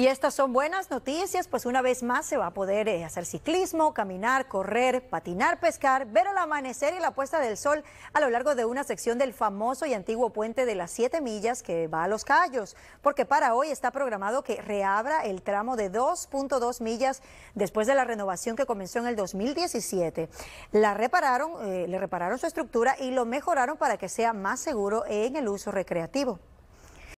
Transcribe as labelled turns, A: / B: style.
A: Y estas son buenas noticias, pues una vez más se va a poder eh, hacer ciclismo, caminar, correr, patinar, pescar, ver el amanecer y la puesta del sol a lo largo de una sección del famoso y antiguo puente de las 7 millas que va a Los Cayos, porque para hoy está programado que reabra el tramo de 2.2 millas después de la renovación que comenzó en el 2017. La repararon, eh, le repararon su estructura y lo mejoraron para que sea más seguro en el uso recreativo.